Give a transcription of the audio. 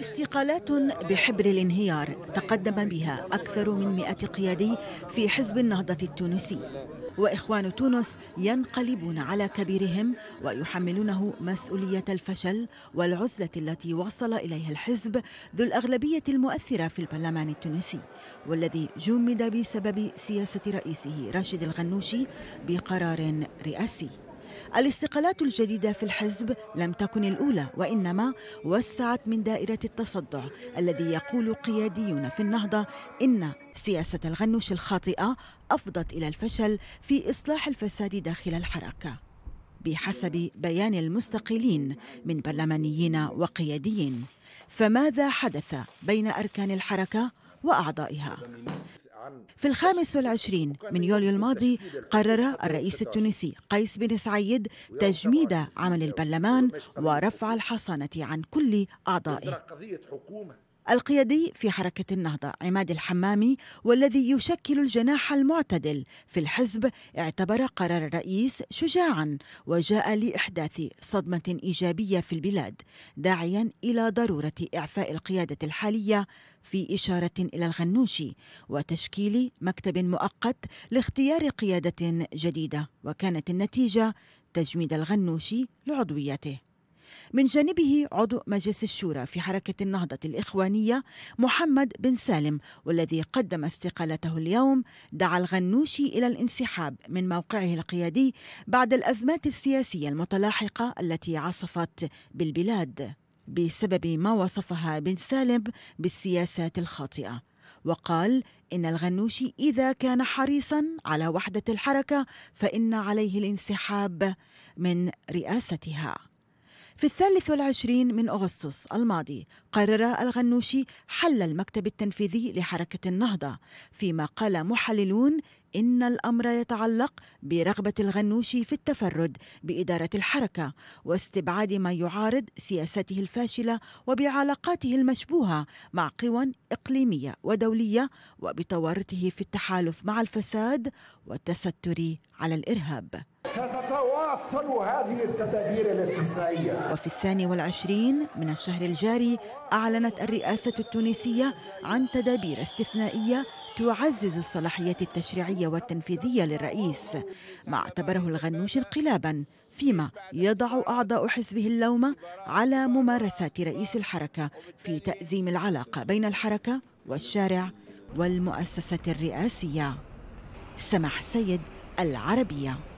استقالات بحبر الانهيار تقدم بها أكثر من مئة قيادي في حزب النهضة التونسي وإخوان تونس ينقلبون على كبيرهم ويحملونه مسؤولية الفشل والعزلة التي وصل إليها الحزب ذو الأغلبية المؤثرة في البرلمان التونسي والذي جمد بسبب سياسة رئيسه راشد الغنوشي بقرار رئاسي الاستقالات الجديدة في الحزب لم تكن الأولى وإنما وسعت من دائرة التصدع الذي يقول قياديون في النهضة إن سياسة الغنوش الخاطئة أفضت إلى الفشل في إصلاح الفساد داخل الحركة بحسب بيان المستقيلين من برلمانيين وقياديين فماذا حدث بين أركان الحركة وأعضائها؟ في الخامس والعشرين من يوليو الماضي قرر الرئيس التونسي قيس بن سعيد تجميد عمل البرلمان ورفع الحصانة عن كل أعضائه القيادي في حركة النهضة عماد الحمامي والذي يشكل الجناح المعتدل في الحزب اعتبر قرار الرئيس شجاعا وجاء لإحداث صدمة إيجابية في البلاد داعيا إلى ضرورة إعفاء القيادة الحالية في إشارة إلى الغنوشي وتشكيل مكتب مؤقت لاختيار قيادة جديدة وكانت النتيجة تجميد الغنوشي لعضويته من جانبه عضو مجلس الشورى في حركة النهضة الإخوانية محمد بن سالم والذي قدم استقالته اليوم دعا الغنوشي إلى الانسحاب من موقعه القيادي بعد الأزمات السياسية المتلاحقة التي عصفت بالبلاد بسبب ما وصفها بن سالم بالسياسات الخاطئة وقال إن الغنوشي إذا كان حريصا على وحدة الحركة فإن عليه الانسحاب من رئاستها في الثالث والعشرين من أغسطس الماضي قرر الغنوشي حل المكتب التنفيذي لحركة النهضة فيما قال محللون إن الأمر يتعلق برغبة الغنوشي في التفرد بإدارة الحركة واستبعاد ما يعارض سياسته الفاشلة وبعلاقاته المشبوهة مع قوى إقليمية ودولية وبتورطه في التحالف مع الفساد والتستر على الإرهاب ستتواصل هذه التدابير الاستثنائية وفي الثاني والعشرين من الشهر الجاري أعلنت الرئاسة التونسية عن تدابير استثنائية تعزز الصلاحيات التشريعية الرئاسية والتنفيذية للرئيس ما اعتبره الغنوش انقلابا فيما يضع أعضاء حزبه اللوم على ممارسات رئيس الحركة في تأزيم العلاقة بين الحركة والشارع والمؤسسة الرئاسية سمح سيد العربية